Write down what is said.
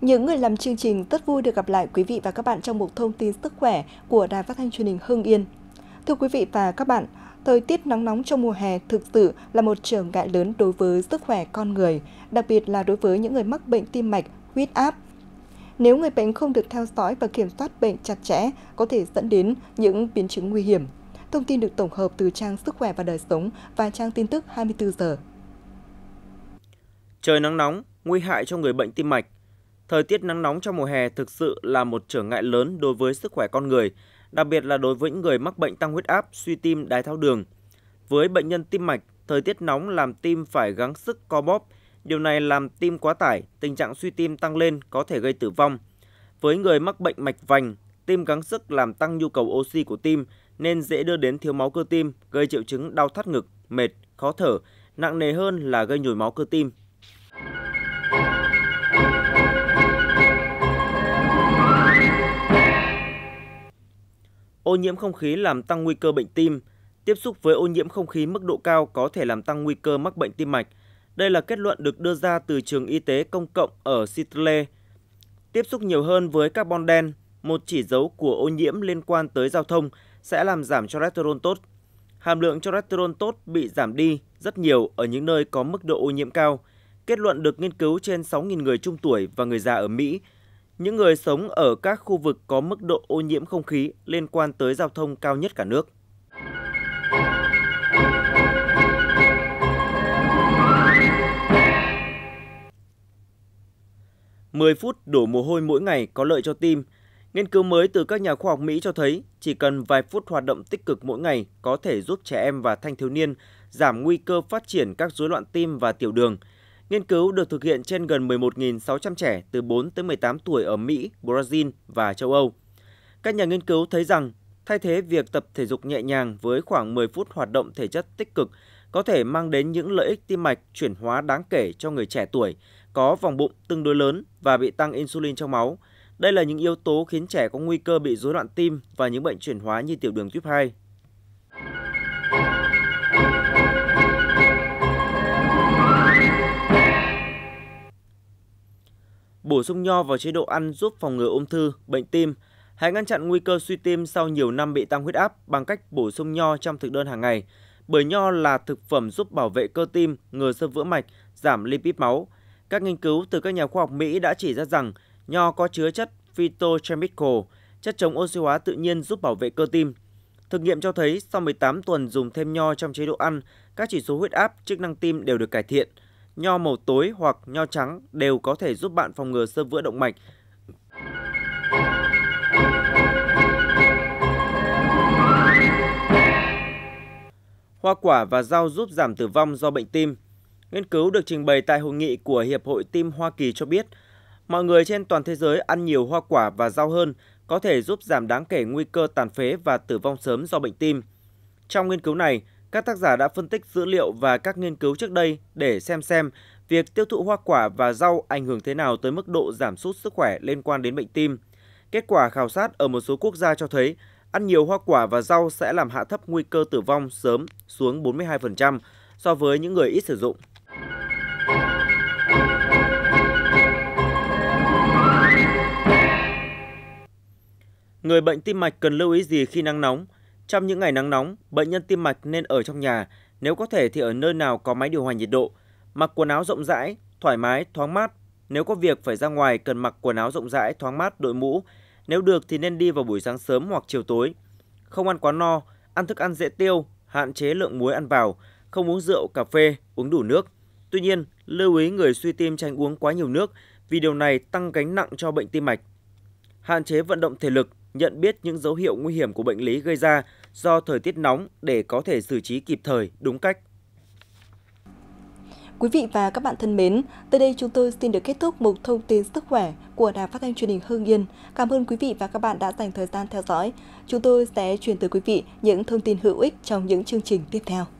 Những người làm chương trình rất vui được gặp lại quý vị và các bạn trong một thông tin sức khỏe của Đài Phát thanh Truyền hình Hưng Yên. Thưa quý vị và các bạn, thời tiết nắng nóng trong mùa hè thực sự là một trở ngại lớn đối với sức khỏe con người, đặc biệt là đối với những người mắc bệnh tim mạch, huyết áp. Nếu người bệnh không được theo dõi và kiểm soát bệnh chặt chẽ, có thể dẫn đến những biến chứng nguy hiểm. Thông tin được tổng hợp từ trang Sức khỏe và đời sống và trang tin tức 24 giờ. Trời nắng nóng, nguy hại cho người bệnh tim mạch, Thời tiết nắng nóng trong mùa hè thực sự là một trở ngại lớn đối với sức khỏe con người, đặc biệt là đối với những người mắc bệnh tăng huyết áp, suy tim, đái tháo đường. Với bệnh nhân tim mạch, thời tiết nóng làm tim phải gắng sức co bóp, điều này làm tim quá tải, tình trạng suy tim tăng lên có thể gây tử vong. Với người mắc bệnh mạch vành, tim gắng sức làm tăng nhu cầu oxy của tim nên dễ đưa đến thiếu máu cơ tim, gây triệu chứng đau thắt ngực, mệt, khó thở, nặng nề hơn là gây nhồi máu cơ tim. Ô nhiễm không khí làm tăng nguy cơ bệnh tim. Tiếp xúc với ô nhiễm không khí mức độ cao có thể làm tăng nguy cơ mắc bệnh tim mạch. Đây là kết luận được đưa ra từ trường y tế công cộng ở Sitle. Tiếp xúc nhiều hơn với carbon đen, một chỉ dấu của ô nhiễm liên quan tới giao thông sẽ làm giảm cholesterol tốt. Hàm lượng cholesterol tốt bị giảm đi rất nhiều ở những nơi có mức độ ô nhiễm cao. Kết luận được nghiên cứu trên 6.000 người trung tuổi và người già ở Mỹ những người sống ở các khu vực có mức độ ô nhiễm không khí liên quan tới giao thông cao nhất cả nước. Mười phút đổ mồ hôi mỗi ngày có lợi cho tim. Nghiên cứu mới từ các nhà khoa học Mỹ cho thấy chỉ cần vài phút hoạt động tích cực mỗi ngày có thể giúp trẻ em và thanh thiếu niên giảm nguy cơ phát triển các rối loạn tim và tiểu đường – Nghiên cứu được thực hiện trên gần 11.600 trẻ từ 4 tới 18 tuổi ở Mỹ, Brazil và châu Âu. Các nhà nghiên cứu thấy rằng thay thế việc tập thể dục nhẹ nhàng với khoảng 10 phút hoạt động thể chất tích cực có thể mang đến những lợi ích tim mạch chuyển hóa đáng kể cho người trẻ tuổi có vòng bụng tương đối lớn và bị tăng insulin trong máu. Đây là những yếu tố khiến trẻ có nguy cơ bị rối loạn tim và những bệnh chuyển hóa như tiểu đường tuyếp 2. bổ sung nho vào chế độ ăn giúp phòng ngừa ung thư, bệnh tim. Hãy ngăn chặn nguy cơ suy tim sau nhiều năm bị tăng huyết áp bằng cách bổ sung nho trong thực đơn hàng ngày. Bởi nho là thực phẩm giúp bảo vệ cơ tim, ngừa sơ vữa mạch, giảm lipid máu. Các nghiên cứu từ các nhà khoa học Mỹ đã chỉ ra rằng nho có chứa chất phytochemical, chất chống oxy hóa tự nhiên giúp bảo vệ cơ tim. Thực nghiệm cho thấy sau 18 tuần dùng thêm nho trong chế độ ăn, các chỉ số huyết áp, chức năng tim đều được cải thiện – nho màu tối hoặc nho trắng đều có thể giúp bạn phòng ngừa sơ vữa động mạch. Hoa quả và rau giúp giảm tử vong do bệnh tim. Nghiên cứu được trình bày tại hội nghị của Hiệp hội Tim Hoa Kỳ cho biết, mọi người trên toàn thế giới ăn nhiều hoa quả và rau hơn có thể giúp giảm đáng kể nguy cơ tàn phế và tử vong sớm do bệnh tim. Trong nghiên cứu này, các tác giả đã phân tích dữ liệu và các nghiên cứu trước đây để xem xem việc tiêu thụ hoa quả và rau ảnh hưởng thế nào tới mức độ giảm sút sức khỏe liên quan đến bệnh tim. Kết quả khảo sát ở một số quốc gia cho thấy ăn nhiều hoa quả và rau sẽ làm hạ thấp nguy cơ tử vong sớm xuống 42% so với những người ít sử dụng. Người bệnh tim mạch cần lưu ý gì khi nắng nóng? Trong những ngày nắng nóng, bệnh nhân tim mạch nên ở trong nhà, nếu có thể thì ở nơi nào có máy điều hòa nhiệt độ, mặc quần áo rộng rãi, thoải mái, thoáng mát. Nếu có việc phải ra ngoài cần mặc quần áo rộng rãi, thoáng mát, đội mũ. Nếu được thì nên đi vào buổi sáng sớm hoặc chiều tối. Không ăn quá no, ăn thức ăn dễ tiêu, hạn chế lượng muối ăn vào, không uống rượu, cà phê, uống đủ nước. Tuy nhiên, lưu ý người suy tim tránh uống quá nhiều nước vì điều này tăng gánh nặng cho bệnh tim mạch. Hạn chế vận động thể lực, nhận biết những dấu hiệu nguy hiểm của bệnh lý gây ra do thời tiết nóng để có thể xử trí kịp thời, đúng cách. Quý vị và các bạn thân mến, tới đây chúng tôi xin được kết thúc một thông tin sức khỏe của Đài Phát thanh Truyền hình Hưng Yên. Cảm ơn quý vị và các bạn đã dành thời gian theo dõi. Chúng tôi sẽ truyền tới quý vị những thông tin hữu ích trong những chương trình tiếp theo.